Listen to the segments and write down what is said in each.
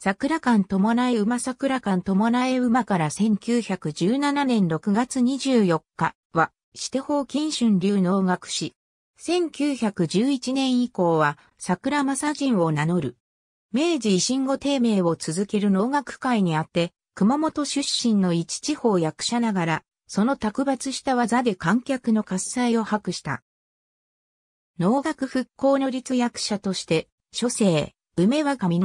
桜館伴え馬桜館伴え馬から1917年6月24日は、指定法金春流能楽師。1911年以降は、桜正人を名乗る。明治維新後低迷を続ける能楽会にあって、熊本出身の一地方役者ながら、その卓抜した技で観客の喝采を博した。能楽復興の立役者として、諸生、梅若実、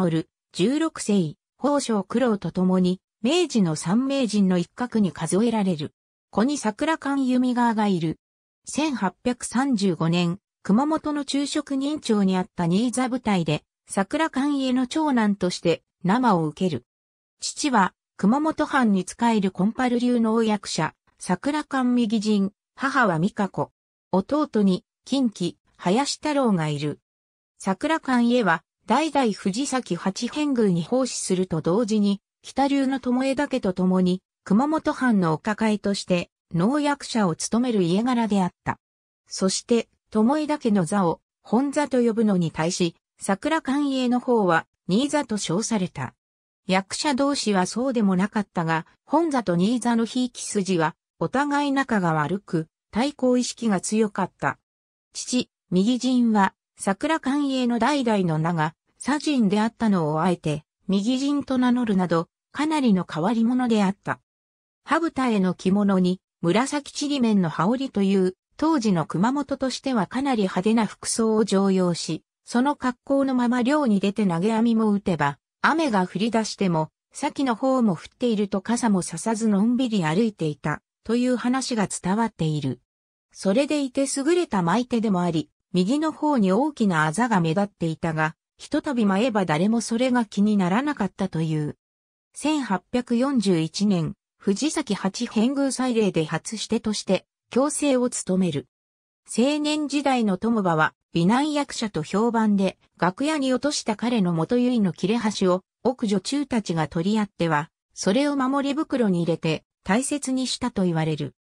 16世、宝生九郎と共に、明治の三名人の一角に数えられる。子に桜館弓川がいる。1835年、熊本の昼食人長にあった新座部隊で、桜館家の長男として生を受ける。父は、熊本藩に仕えるコンパル流農役者、桜館右人、母は美香子。弟に、近畿、林太郎がいる。桜館家は、代々藤崎八変宮に奉仕すると同時に、北流の友枝家と共に、熊本藩のお抱えとして、農薬者を務める家柄であった。そして、友枝家の座を、本座と呼ぶのに対し、桜官営の方は、新座と称された。役者同士はそうでもなかったが、本座と新座のひいき筋は、お互い仲が悪く、対抗意識が強かった。父、右陣は、桜官営の代々の名が、左人であったのをあえて、右人と名乗るなど、かなりの変わり者であった。羽豚への着物に、紫ちりめんの羽織という、当時の熊本としてはかなり派手な服装を常用し、その格好のまま漁に出て投げ網も打てば、雨が降り出しても、先の方も降っていると傘もささずのんびり歩いていた、という話が伝わっている。それでいて優れた舞手でもあり、右の方に大きなあざが目立っていたが、ひとたび舞えば誰もそれが気にならなかったという。1841年、藤崎八変宮祭礼で初してとして、強制を務める。青年時代の友場は、美男役者と評判で、楽屋に落とした彼の元結の切れ端を、奥女中たちが取り合っては、それを守り袋に入れて、大切にしたと言われる。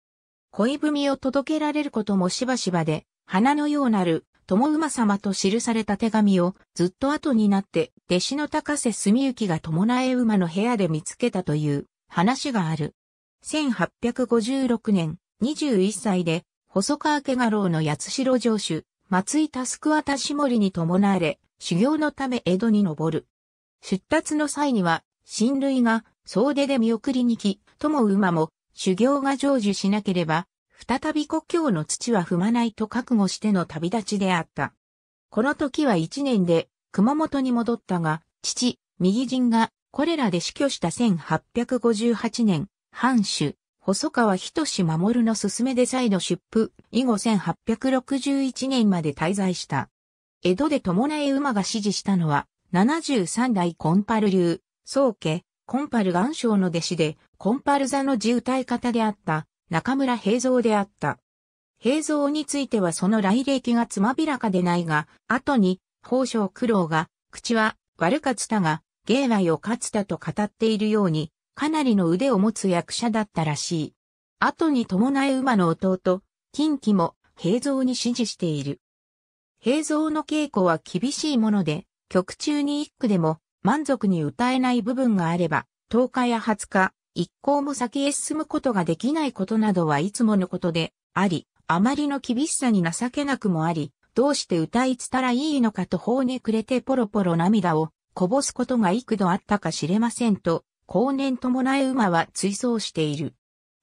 恋文を届けられることもしばしばで、花のようなる友馬様と記された手紙をずっと後になって弟子の高瀬澄之が伴え馬の部屋で見つけたという話がある。1856年21歳で細川家家老の八代城主松井タスク渡し森に伴われ修行のため江戸に登る。出立の際には親類が総出で見送りに来、友馬も修行が成就しなければ再び故郷の土は踏まないと覚悟しての旅立ちであった。この時は一年で熊本に戻ったが、父、右陣がこれらで死去した1858年、藩主、細川仁守の勧めで再度出府、以後1861年まで滞在した。江戸で伴え馬が指示したのは、73代コンパル流、宗家、コンパル岩将の弟子で、コンパル座の自歌い方であった、中村平蔵であった。平蔵についてはその来歴がつまびらかでないが、後に、宝生九郎が、口は悪かつたが、芸来を勝つたと語っているように、かなりの腕を持つ役者だったらしい。後に伴え馬の弟、近畿も平蔵に支持している。平蔵の稽古は厳しいもので、曲中に一句でも満足に歌えない部分があれば、10日や20日、一向も先へ進むことができないことなどはいつものことであり、あまりの厳しさに情けなくもあり、どうして歌いつたらいいのかと頬ねくれてポロポロ涙をこぼすことが幾度あったか知れませんと、後年伴え馬は追走している。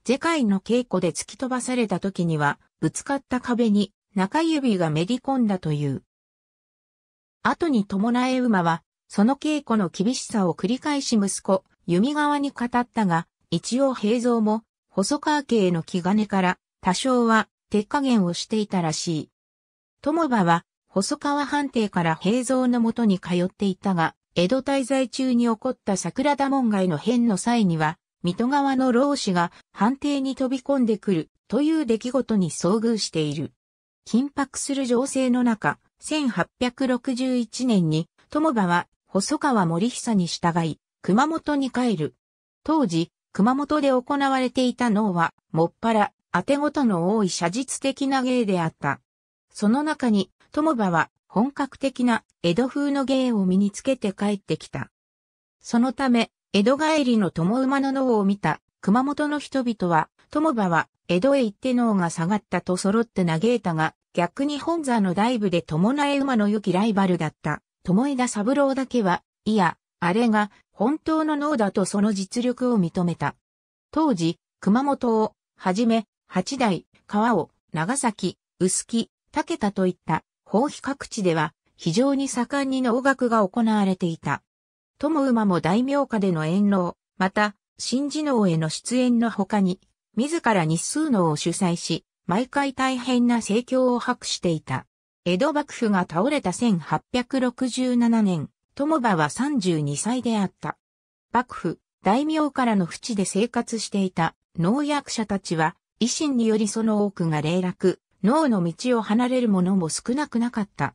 世界の稽古で突き飛ばされた時には、ぶつかった壁に中指がめり込んだという。後に伴え馬は、その稽古の厳しさを繰り返し息子、弓側に語ったが、一応平蔵も、細川家への気兼ねから、多少は、鉄加減をしていたらしい。友場は、細川藩邸から平蔵のもとに通っていたが、江戸滞在中に起こった桜田門外の変の際には、水戸川の老子が藩邸に飛び込んでくるという出来事に遭遇している。緊迫する情勢の中、1861年に友場は細川森久に従い、熊本に帰る。当時、熊本で行われていた能は、もっぱら、当てごとの多い写実的な芸であった。その中に、友場は本格的な江戸風の芸を身につけて帰ってきた。そのため、江戸帰りの友馬の脳を見た熊本の人々は、友場は江戸へ行って脳が下がったと揃って嘆いたが、逆に本座の大部で友苗馬の良きライバルだった、友枝三郎だけは、いや、あれが本当の脳だとその実力を認めた。当時、熊本を、はじめ、八代、川を、長崎、臼木、竹田といった、豊肥各地では、非常に盛んに農学が行われていた。友馬も大名家での演農、また、新次農への出演の他に、自ら日数農を主催し、毎回大変な盛況を博していた。江戸幕府が倒れた1867年、友場は32歳であった。幕府、大名からの淵で生活していた農薬者たちは、維新によりその多くが霊落、脳の道を離れる者も少なくなかった。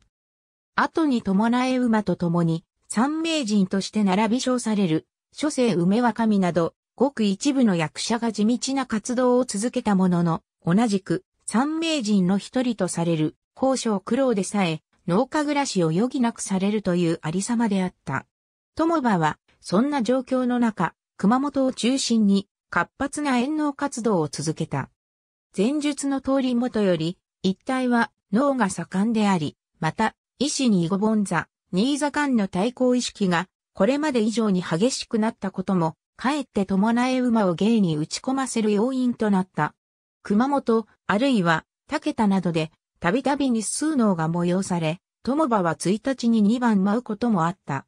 後に伴え馬と共に、三名人として並び称される、諸世梅若見など、ごく一部の役者が地道な活動を続けたものの、同じく、三名人の一人とされる、宝生苦労でさえ、農家暮らしを余儀なくされるというありさまであった。友場は、そんな状況の中、熊本を中心に活発な遠農活動を続けた。前述の通り元より、一帯は農が盛んであり、また、医師に囲碁盆座、新座間の対抗意識が、これまで以上に激しくなったことも、かえって伴え馬を芸に打ち込ませる要因となった。熊本、あるいは、竹田などで、たびたび日数能が催され、友場は1日に2番舞うこともあった。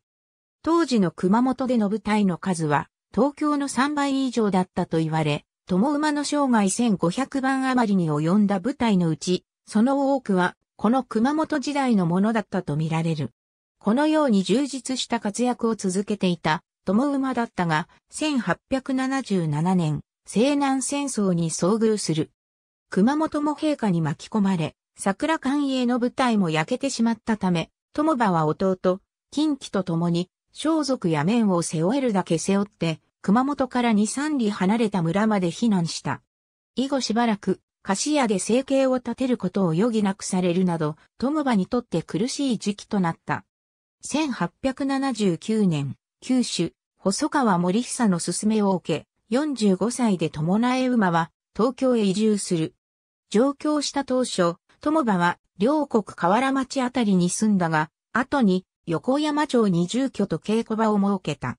当時の熊本での舞台の数は、東京の3倍以上だったと言われ、友馬の生涯1500番余りに及んだ舞台のうち、その多くは、この熊本時代のものだったとみられる。このように充実した活躍を続けていた、友馬だったが、1877年、西南戦争に遭遇する。熊本も陛下に巻き込まれ、桜寛永の舞台も焼けてしまったため、友場は弟、近畿と共に、装束や面を背負えるだけ背負って、熊本から二三里離れた村まで避難した。以後しばらく、菓子屋で生計を立てることを余儀なくされるなど、友場にとって苦しい時期となった。1879年、九州、細川森久の勧めを受け、45歳で友苗馬は東京へ移住する。上京した当初、友場は、両国河原町あたりに住んだが、後に横山町に住居と稽古場を設けた。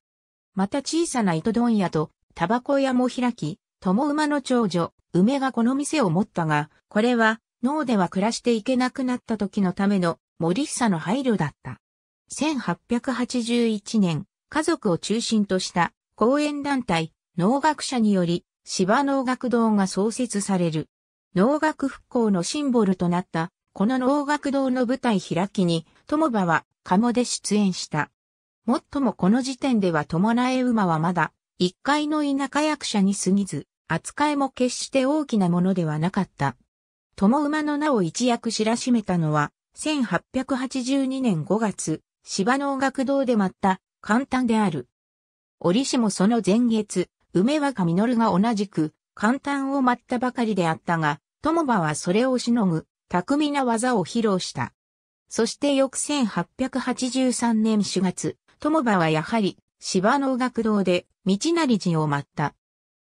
また小さな糸問屋とタバコ屋も開き、友馬の長女、梅がこの店を持ったが、これは、脳では暮らしていけなくなった時のための森久の配慮だった。1881年、家族を中心とした講演団体、農学者により、芝農学堂が創設される。能楽復興のシンボルとなった、この能楽堂の舞台開きに、友馬は、鴨で出演した。もっともこの時点では伴え馬はまだ、一階の田舎役者に過ぎず、扱いも決して大きなものではなかった。友馬の名を一躍知らしめたのは、1882年5月、芝能楽堂で舞った、簡単である。折しもその前月、梅若実が同じく、簡単を待ったばかりであったが、友場はそれをしのぐ、巧みな技を披露した。そして翌1883年4月、友場はやはり芝の学堂で道成寺を待った。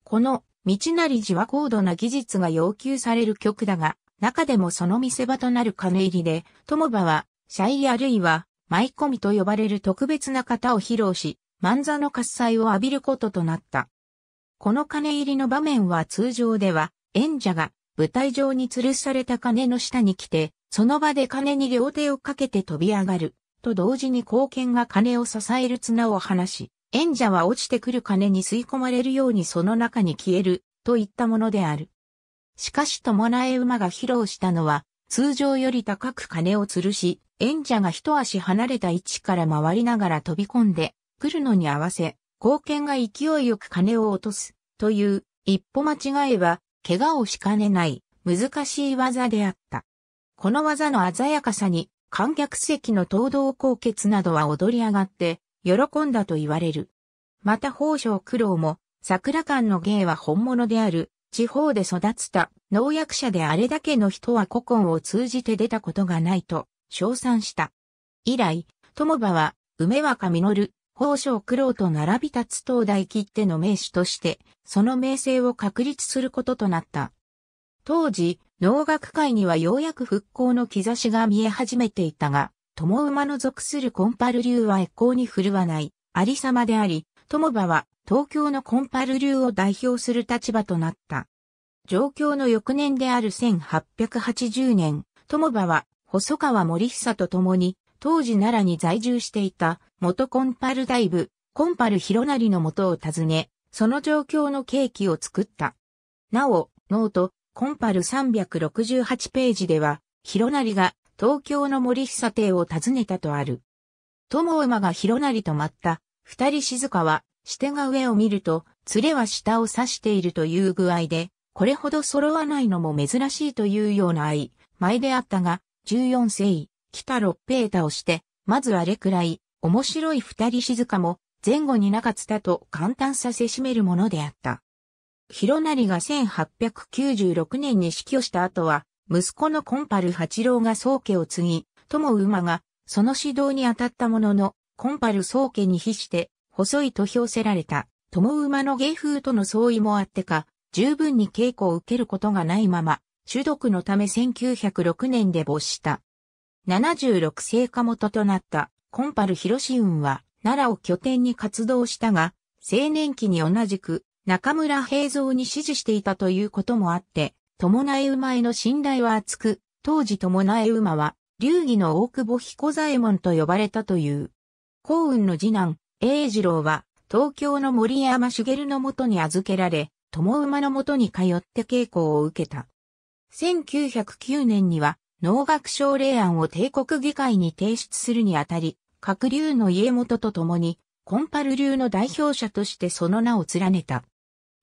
この道成寺は高度な技術が要求される曲だが、中でもその見せ場となる金入りで、友場は、シャイあるいは、舞込みと呼ばれる特別な型を披露し、万座の喝采を浴びることとなった。この鐘入りの場面は通常では、演者が舞台上に吊るされた鐘の下に来て、その場で鐘に両手をかけて飛び上がる、と同時に貢献が鐘を支える綱を離し、演者は落ちてくる鐘に吸い込まれるようにその中に消える、といったものである。しかし伴え馬が披露したのは、通常より高く鐘を吊るし、演者が一足離れた位置から回りながら飛び込んで、来るのに合わせ、貢献が勢いよく金を落とす、という、一歩間違えば、怪我をしかねない、難しい技であった。この技の鮮やかさに、観客席の東道高血などは踊り上がって、喜んだと言われる。また宝生苦労も、桜館の芸は本物である、地方で育つた農薬者であれだけの人は古今を通じて出たことがないと、称賛した。以来、友場は、梅若実、宝生九郎と並び立つ東大切っての名手として、その名声を確立することとなった。当時、農学界にはようやく復興の兆しが見え始めていたが、友馬の属するコンパル流は一向に振るわない、ありさまであり、友馬は東京のコンパル流を代表する立場となった。状況の翌年である1880年、友馬は細川森久と共に、当時奈良に在住していた元コンパル大部、コンパル広成の元を訪ね、その状況の契機を作った。なお、ノート、コンパル368ページでは、広成が東京の森久邸を訪ねたとある。友馬が広成と待った、二人静かは、下が上を見ると、連れは下を指しているという具合で、これほど揃わないのも珍しいというような愛、前であったが、14世紀、北六平太をして、まずあれくらい、面白い二人静かも、前後に中津田と簡単させしめるものであった。広成が1896年に死去した後は、息子のコンパル八郎が宗家を継ぎ、友馬が、その指導に当たったものの、コンパル宗家に比して、細いと評せられた、友馬の芸風との相違もあってか、十分に稽古を受けることがないまま、主族のため1906年で没した。76世家元となった。コンパルヒロシウンは奈良を拠点に活動したが、青年期に同じく中村平蔵に支持していたということもあって、友苗馬への信頼は厚く、当時友苗馬は、流儀の大久保彦左衛門と呼ばれたという。幸運の次男、英二郎は、東京の森山茂のもとに預けられ、友馬のもとに通って稽古を受けた。1909年には、農学奨励案を帝国議会に提出するにあたり、閣流の家元と共に、コンパル流の代表者としてその名を連ねた。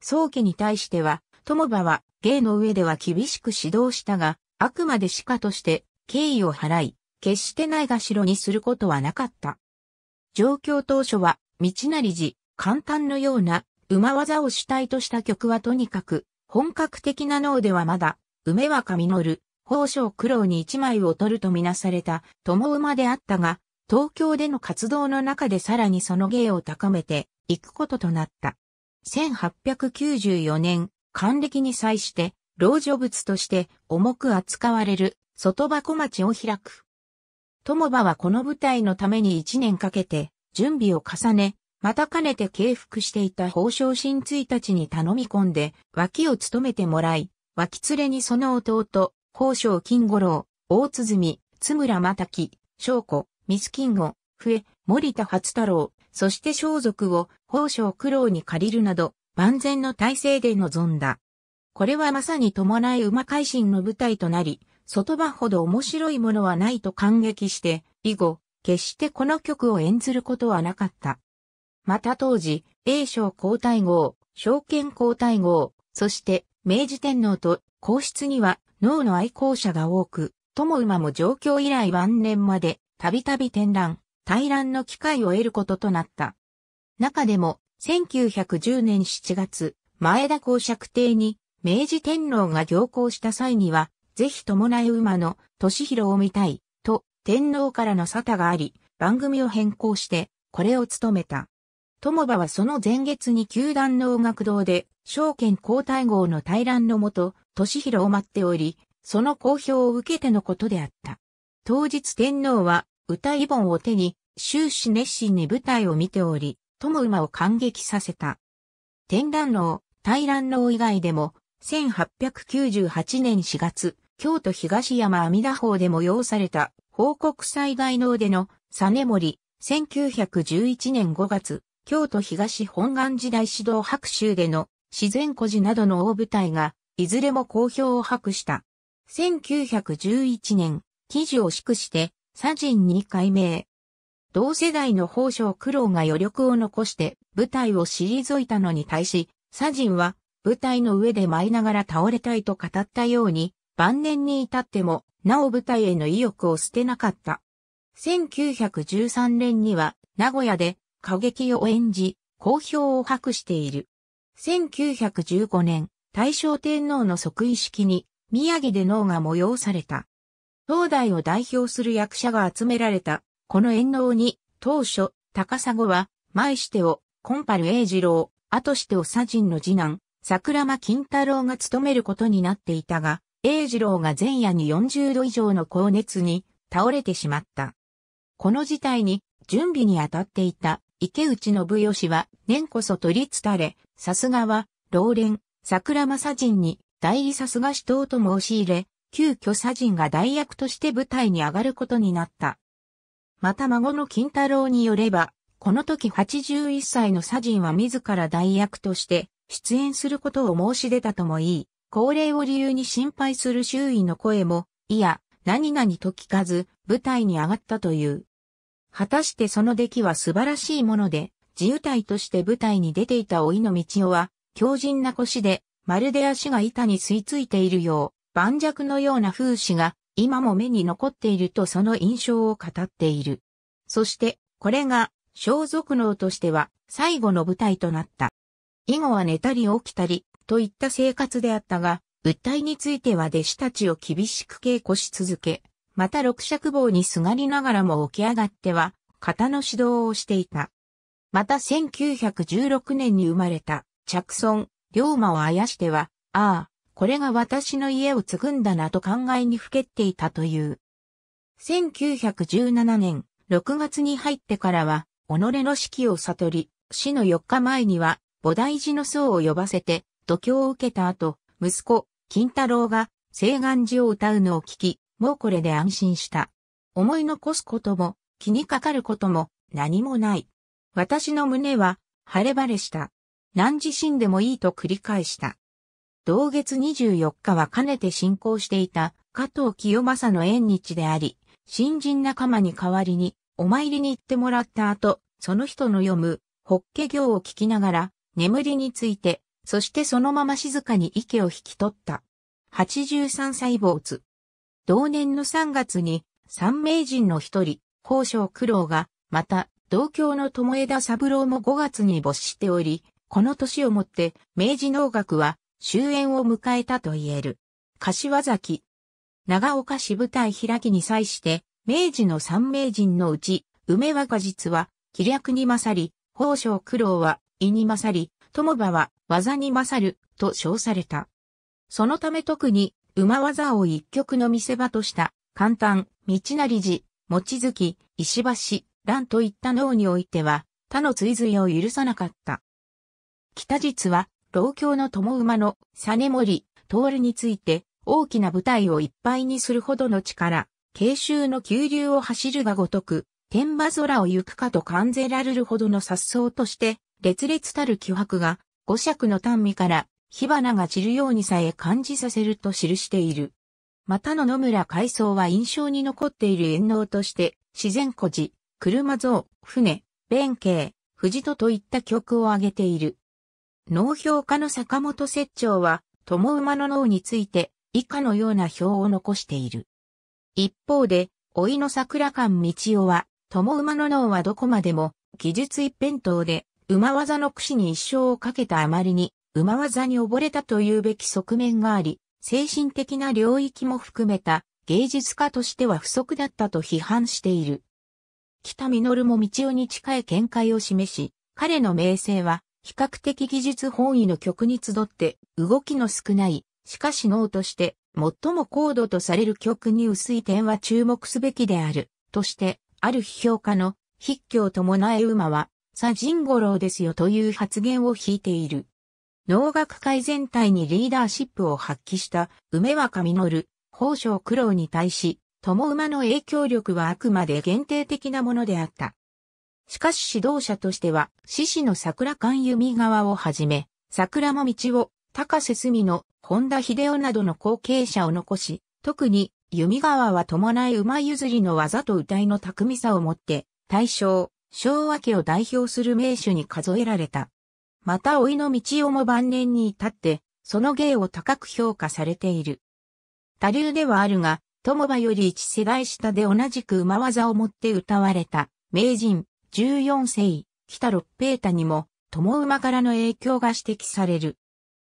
宗家に対しては、友場は芸の上では厳しく指導したが、あくまで歯科として敬意を払い、決してないがしろにすることはなかった。状況当初は、道成寺、簡単のような馬技を主体とした曲はとにかく、本格的な脳ではまだ、梅若実、宝生苦労に一枚を取るとみなされた友馬であったが、東京での活動の中でさらにその芸を高めていくこととなった。1894年、還暦に際して、老女物として重く扱われる外箱町を開く。友場はこの舞台のために1年かけて準備を重ね、またかねて敬服していた宝生新追たちに頼み込んで脇を務めてもらい、脇連れにその弟、宝生金五郎、大鼓、津村又木、翔子、水金吾、笛、森田初太郎、そして装束を宝生苦労に借りるなど、万全の体制で臨んだ。これはまさに伴い馬改心の舞台となり、外場ほど面白いものはないと感激して、以後、決してこの曲を演ずることはなかった。また当時、英将皇太后、証券皇太后、そして明治天皇と皇室には脳の愛好者が多く、友馬も上京以来晩年までたびたび展覧、対覧の機会を得ることとなった。中でも、1910年7月、前田公爵邸に、明治天皇が行行した際には、ぜひ伴い馬の敏弘を見たい、と、天皇からの沙汰があり、番組を変更して、これを務めた。友場はその前月に球団の音楽堂で、証券交代号の対覧のもと、敏弘を待っており、その公表を受けてのことであった。当日天皇は歌い本を手に終始熱心に舞台を見ており、友馬を感激させた。天覧能、大覧能以外でも、1898年4月、京都東山阿弥陀法で催された、報告災害能での、実森、1911年5月、京都東本願時代指導白州での、自然孤児などの大舞台が、いずれも好評を博した。1911年、記事を祝して、ジンに改名。同世代の宝章苦労が余力を残して舞台を退いたのに対し、ジンは舞台の上で舞いながら倒れたいと語ったように、晩年に至っても、なお舞台への意欲を捨てなかった。1913年には、名古屋で歌劇を演じ、好評を博している。1915年、大正天皇の即位式に、宮城で脳が催された。東大を代表する役者が集められた、この演能に、当初、高砂は、前してを、コンパル英二郎、後してを左人の次男、桜間金太郎が務めることになっていたが、英二郎が前夜に40度以上の高熱に倒れてしまった。この事態に準備に当たっていた池内信義は年こそ取りつたれ、さすがは、老練、桜正人に代理さすが死闘と申し入れ、急遽左人が代役として舞台に上がることになった。また孫の金太郎によれば、この時81歳の左人は自ら代役として出演することを申し出たともいい、高齢を理由に心配する周囲の声も、いや、何々と聞かず、舞台に上がったという。果たしてその出来は素晴らしいもので、自由体として舞台に出ていた老いの道夫は、強靭な腰で、まるで足が板に吸い付いているよう、盤石のような風刺が今も目に残っているとその印象を語っている。そして、これが、装束能としては最後の舞台となった。以後は寝たり起きたり、といった生活であったが、訴えについては弟子たちを厳しく稽古し続け、また六尺棒にすがりながらも起き上がっては、型の指導をしていた。また1916年に生まれた、着尊、龍馬をあやしては、ああ、これが私の家を継ぐんだなと考えにふけっていたという。1917年6月に入ってからは、己の死期を悟り、死の4日前には、菩提寺の僧を呼ばせて、度胸を受けた後、息子、金太郎が、聖願寺を歌うのを聞き、もうこれで安心した。思い残すことも、気にかかることも、何もない。私の胸は、晴れ晴れした。何時死んでもいいと繰り返した。同月24日はかねて進行していた加藤清正の縁日であり、新人仲間に代わりにお参りに行ってもらった後、その人の読む法華行を聞きながら眠りについて、そしてそのまま静かに息を引き取った。83歳坊主。同年の3月に三名人の一人、高生九郎が、また、同郷の友枝三郎も5月に没しており、この年をもって、明治農学は、終焉を迎えたと言える。柏崎、長岡市舞台開きに際して、明治の三名人のうち、梅若実は、気略に勝り、宝生苦労は、意に勝り、友場は、技に勝る、と称された。そのため特に、馬技を一曲の見せ場とした、簡単、道成寺、望月、石橋、乱といった脳においては、他の追随を許さなかった。北実は、老京の友馬の実ー徹について、大きな舞台をいっぱいにするほどの力、慶州の急流を走るがごとく、天馬空を行くかと感じられるほどの殺走として、烈烈たる気迫が、五尺の短味から、火花が散るようにさえ感じさせると記している。またの野村海藻は印象に残っている遠能として、自然孤児、車像、船、弁慶、藤戸といった曲を挙げている。農評家の坂本節長は、友馬の脳について、以下のような表を残している。一方で、老いの桜間道夫は、友馬の脳はどこまでも、技術一辺倒で、馬技の駆使に一生をかけたあまりに、馬技に溺れたというべき側面があり、精神的な領域も含めた芸術家としては不足だったと批判している。北実も道夫に近い見解を示し、彼の名声は比較的技術本位の曲に集って動きの少ない、しかし脳として最も高度とされる曲に薄い点は注目すべきである、として、ある批評家の筆記を伴え馬は、サジンゴロウですよという発言を引いている。能学会全体にリーダーシップを発揮した梅若実、宝生苦労に対し、友馬の影響力はあくまで限定的なものであった。しかし指導者としては、獅子の桜間弓川をはじめ、桜も道を、高瀬澄の、本田秀夫などの後継者を残し、特に、弓川は伴い馬譲りの技と歌いの巧みさをもって、大正、昭和家を代表する名手に数えられた。また老いの道をも晩年に至って、その芸を高く評価されている。多流ではあるが、友場より一世代下で同じく馬技を持って歌われた、名人、14世、北六平太にも、友馬からの影響が指摘される。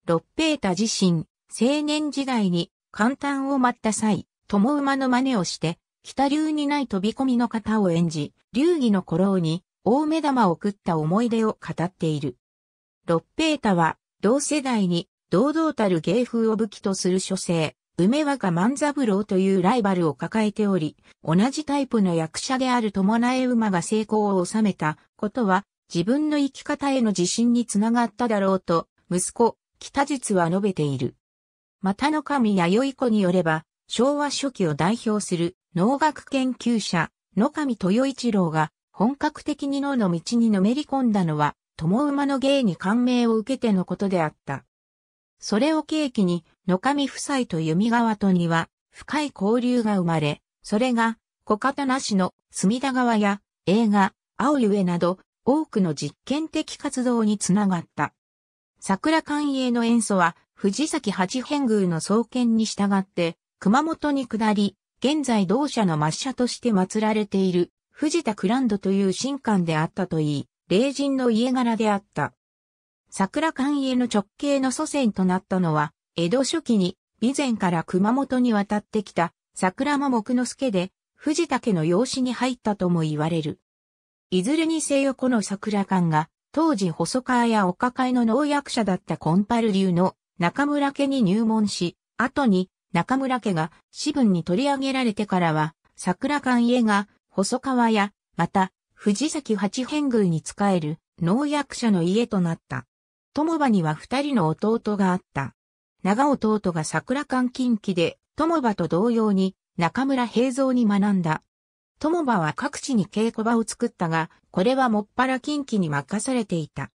六平太自身、青年時代に、簡単を待った際、友馬の真似をして、北流にない飛び込みの方を演じ、流儀の頃に、大目玉を食った思い出を語っている。六平太は、同世代に、堂々たる芸風を武器とする書生、梅若万三郎というライバルを抱えており、同じタイプの役者である友え馬が成功を収めたことは、自分の生き方への自信につながっただろうと、息子、北実は述べている。又の神弥生子によれば、昭和初期を代表する農学研究者、野上豊一郎が本格的に脳の道にのめり込んだのは、友馬の芸に感銘を受けてのことであった。それを契機に、野上夫妻と弓川とには深い交流が生まれ、それが小刀しの隅田川や映画、青ゆえなど多くの実験的活動につながった。桜寛永の塩素は藤崎八変宮の創建に従って熊本に下り、現在同社の抹茶として祀られている藤田クランドという神官であったといい、霊人の家柄であった。桜寛永の直系の祖先となったのは、江戸初期に、備前から熊本に渡ってきた桜間木之助で、藤竹の養子に入ったとも言われる。いずれにせよこの桜館が、当時細川や岡会の農薬者だったコンパル流の中村家に入門し、後に中村家が私文に取り上げられてからは、桜館家が細川や、また、藤崎八変宮に仕える農薬者の家となった。友場には二人の弟があった。長尾東が桜館近畿で、友場と同様に中村平蔵に学んだ。友場は各地に稽古場を作ったが、これはもっぱら近畿に任されていた。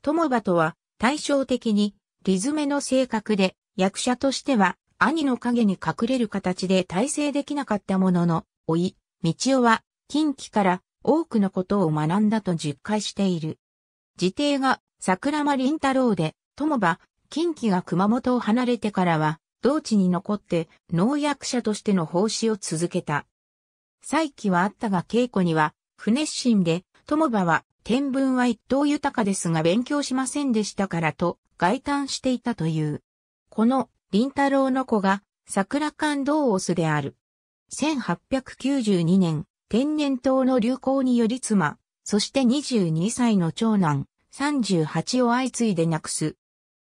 友場とは対照的にリズメの性格で役者としては兄の影に隠れる形で体制できなかったものの、老い、道夫は近畿から多くのことを学んだと実感している。自邸が桜間林太郎で、友場、近畿が熊本を離れてからは、同地に残って農薬者としての奉仕を続けた。再起はあったが稽古には不熱心で、友場は天文は一等豊かですが勉強しませんでしたからと外嘆していたという。この林太郎の子が桜館道オスである。1892年、天然痘の流行により妻、そして22歳の長男、38を相次いで亡くす。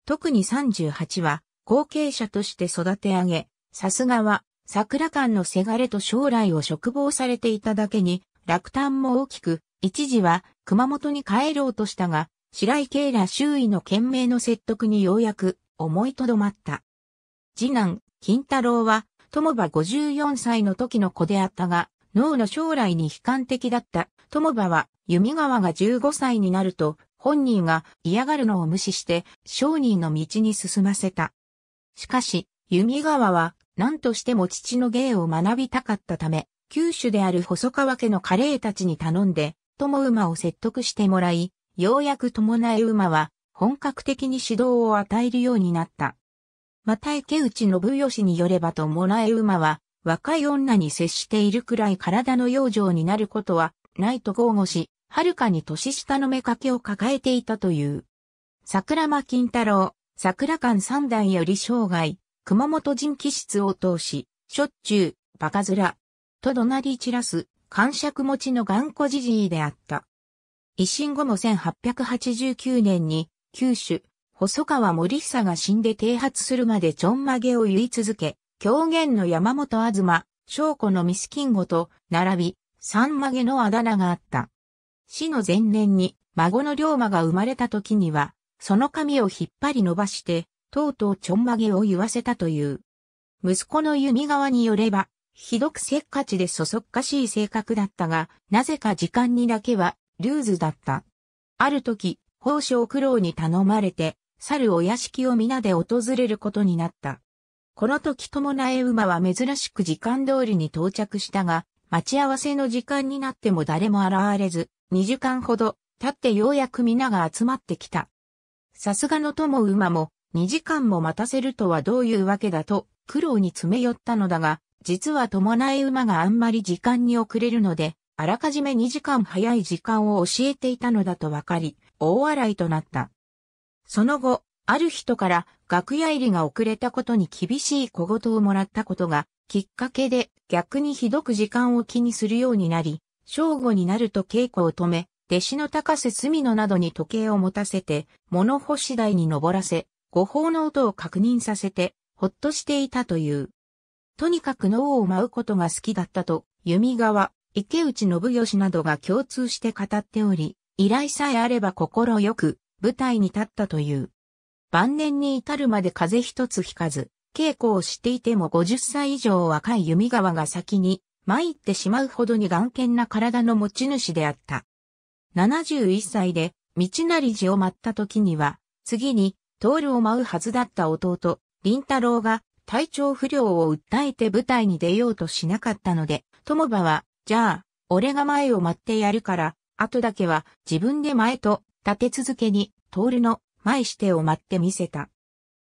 特に38は、後継者として育て上げ、さすがは、桜間のせがれと将来を嘱望されていただけに、落胆も大きく、一時は熊本に帰ろうとしたが、白井慶ら周囲の懸命の説得にようやく思いとどまった。次男、金太郎は、友馬54歳の時の子であったが、脳の将来に悲観的だった。友場は、弓川が15歳になると、本人が嫌がるのを無視して商人の道に進ませた。しかし、弓川は何としても父の芸を学びたかったため、九州である細川家の華麗たちに頼んで、友馬を説得してもらい、ようやく友苗馬は本格的に指導を与えるようになった。また池内信義によれば友苗馬は若い女に接しているくらい体の養生になることはないと豪語し、はるかに年下の目掛けを抱えていたという。桜間金太郎、桜間三代より生涯、熊本人気質を通し、しょっちゅう、バカ面、と怒鳴り散らす、感触持ちの頑固じじいであった。維新後も1889年に、九州、細川森久が死んで停発するまでちょんまげを言い続け、狂言の山本東、翔子のミスキンゴと並び、三曲げのあだ名があった。死の前年に孫の龍馬が生まれた時には、その髪を引っ張り伸ばして、とうとうちょんまげを言わせたという。息子の弓側によれば、ひどくせっかちでそそっかしい性格だったが、なぜか時間にだけは、ルーズだった。ある時、宝生苦労に頼まれて、猿お屋敷を皆で訪れることになった。この時伴え馬は珍しく時間通りに到着したが、待ち合わせの時間になっても誰も現れず、2時間ほど経ってようやく皆が集まってきた。さすがの友馬も2時間も待たせるとはどういうわけだと苦労に詰め寄ったのだが、実は伴い馬があんまり時間に遅れるので、あらかじめ2時間早い時間を教えていたのだとわかり、大笑いとなった。その後、ある人から楽屋入りが遅れたことに厳しい小言をもらったことがきっかけで逆にひどく時間を気にするようになり、正午になると稽古を止め、弟子の高瀬隅野などに時計を持たせて、物干し台に登らせ、誤報の音を確認させて、ほっとしていたという。とにかく脳を舞うことが好きだったと、弓川、池内信義などが共通して語っており、依頼さえあれば心よく舞台に立ったという。晩年に至るまで風一つ引かず、稽古をしていても50歳以上若い弓川が先に参ってしまうほどに眼健な体の持ち主であった。71歳で、道成寺を舞った時には、次に、徹を舞うはずだった弟、林太郎が、体調不良を訴えて舞台に出ようとしなかったので、友場は、じゃあ、俺が前を舞ってやるから、後だけは自分で前と立て続けに、徹の前してを舞ってみせた。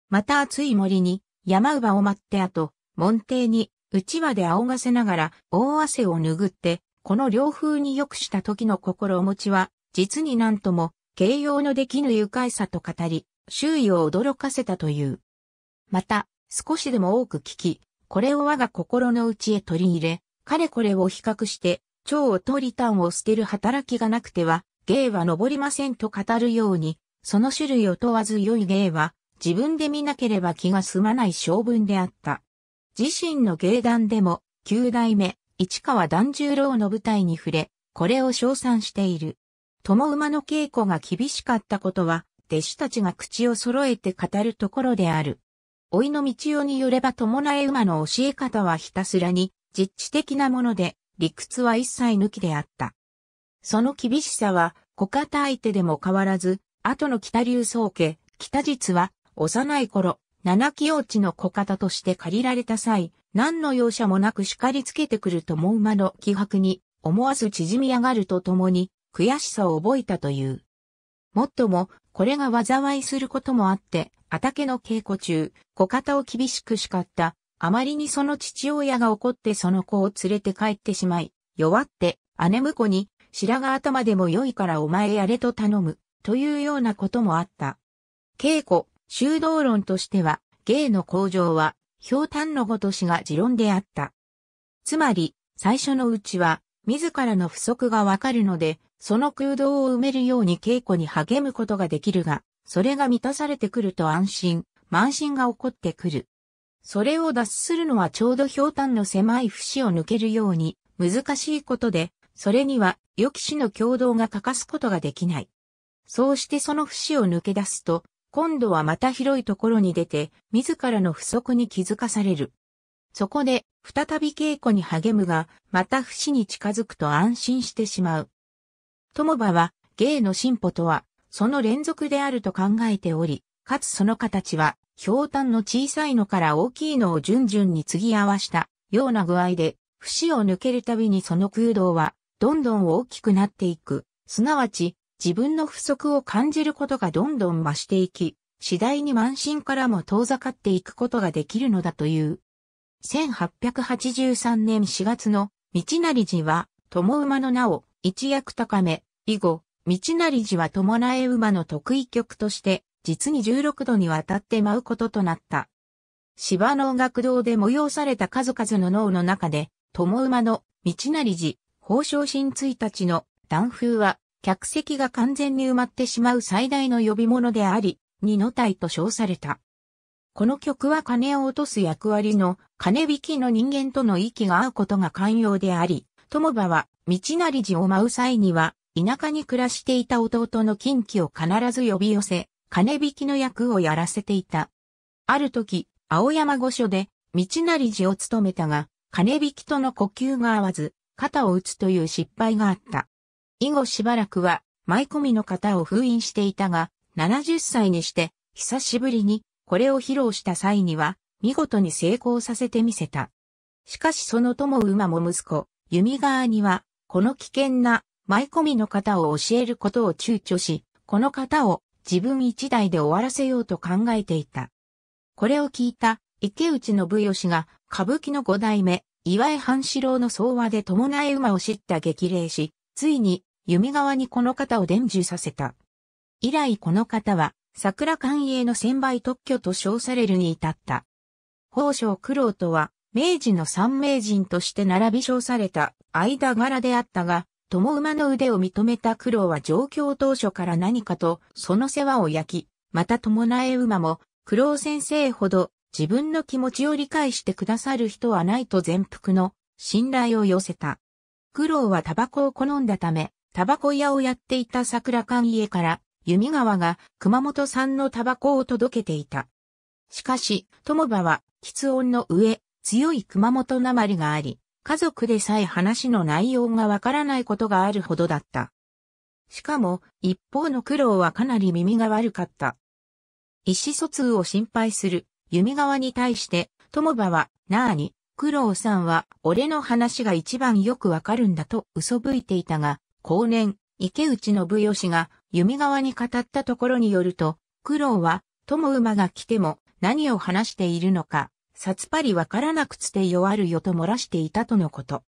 また暑い森に、山馬を舞って後、門弟にうちわで仰がせながら大汗を拭って、この両風に良くした時の心持ちは、実になんとも、形容のできぬ愉快さと語り、周囲を驚かせたという。また、少しでも多く聞き、これを我が心の内へ取り入れ、かれこれを比較して、蝶を取り単を捨てる働きがなくては、芸は登りませんと語るように、その種類を問わず良い芸は、自分で見なければ気が済まない性分であった。自身の芸団でも、九代目、市川團十郎の舞台に触れ、これを称賛している。友馬の稽古が厳しかったことは、弟子たちが口を揃えて語るところである。老いの道夫によれば友苗馬の教え方はひたすらに、実地的なもので、理屈は一切抜きであった。その厳しさは、小方相手でも変わらず、後の北流宗家、北実は、幼い頃、七木落ちの小型として借りられた際、何の容赦もなく叱りつけてくるとう馬の気迫に思わず縮み上がるとともに悔しさを覚えたという。もっとも、これが災いすることもあって、畑の稽古中、小型を厳しく叱った。あまりにその父親が怒ってその子を連れて帰ってしまい、弱って姉婿に白髪頭でも良いからお前やれと頼むというようなこともあった。稽古、修道論としては、芸の向上は、氷炭のごとしが持論であった。つまり、最初のうちは、自らの不足がわかるので、その空洞を埋めるように稽古に励むことができるが、それが満たされてくると安心、慢心が起こってくる。それを脱するのはちょうど氷炭の狭い節を抜けるように、難しいことで、それには予期しの共同が欠かすことができない。そうしてその節を抜け出すと、今度はまた広いところに出て、自らの不足に気づかされる。そこで、再び稽古に励むが、また不死に近づくと安心してしまう。友場は、芸の進歩とは、その連続であると考えており、かつその形は、氷炭の小さいのから大きいのを順々に継ぎ合わしたような具合で、節を抜けるたびにその空洞は、どんどん大きくなっていく。すなわち、自分の不足を感じることがどんどん増していき、次第に慢心からも遠ざかっていくことができるのだという。1883年4月の道成寺は、友馬の名を一躍高め、以後、道成寺は友苗馬の得意曲として、実に16度にわたって舞うこととなった。芝の学堂で催された数々の脳の中で、友馬の道成寺、宝生新1日の断風は客席が完全に埋まってしまう最大の呼び物であり、二の体と称された。この曲は金を落とす役割の金引きの人間との息が合うことが寛容であり、友場は道成寺を舞う際には、田舎に暮らしていた弟の近畿を必ず呼び寄せ、金引きの役をやらせていた。ある時、青山御所で、道成寺を務めたが、金引きとの呼吸が合わず、肩を打つという失敗があった。以後しばらくは、舞込みの型を封印していたが、70歳にして、久しぶりに、これを披露した際には、見事に成功させてみせた。しかしその友馬も息子、弓側には、この危険な舞込みの型を教えることを躊躇し、この型を自分一代で終わらせようと考えていた。これを聞いた池内信義が歌舞伎の五代目、岩井半四郎の総和で伴え馬を知った激励し、ついに弓側にこの方を伝授させた。以来この方は、桜官営の専倍特許と称されるに至った。宝生九郎とは、明治の三名人として並び称された間柄であったが、友馬の腕を認めた九郎は状況当初から何かとその世話を焼き、また友苗馬も九郎先生ほど自分の気持ちを理解してくださる人はないと全幅の信頼を寄せた。九郎はタバコを好んだため、タバコ屋をやっていた桜館家から、弓川が熊本産のタバコを届けていた。しかし、友場は、きつ音の上、強い熊本なまりがあり、家族でさえ話の内容がわからないことがあるほどだった。しかも、一方の苦労はかなり耳が悪かった。意思疎通を心配する、弓川に対して、友場は、なあに、苦労さんは、俺の話が一番よくわかるんだと嘘吹いていたが、後年、池内信義が弓川に語ったところによると、苦労は、友馬が来ても何を話しているのか、さつぱりわからなくつて弱るよと漏らしていたとのこと。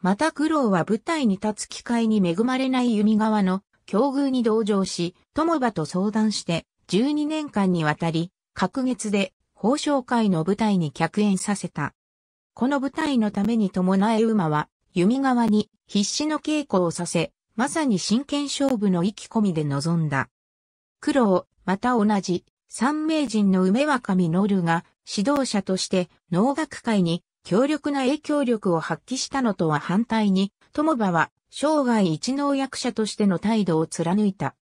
また苦労は舞台に立つ機会に恵まれない弓川の境遇に同情し、友馬と相談して、12年間にわたり、隔月で、宝奨会の舞台に客演させた。この舞台のために伴え馬は、弓側に必死の稽古をさせ、まさに真剣勝負の意気込みで臨んだ。苦労、また同じ、三名人の梅若実が指導者として農学会に強力な影響力を発揮したのとは反対に、友場は生涯一農役者としての態度を貫いた。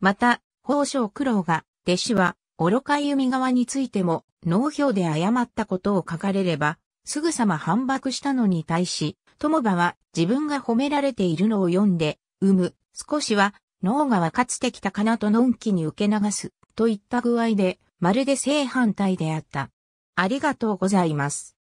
また、宝生苦労が、弟子は愚か弓側についても農業で誤ったことを書かれれば、すぐさま反駁したのに対し、友場は自分が褒められているのを読んで、産む、少しは、脳が分かつてきたかなとのんきに受け流す、といった具合で、まるで正反対であった。ありがとうございます。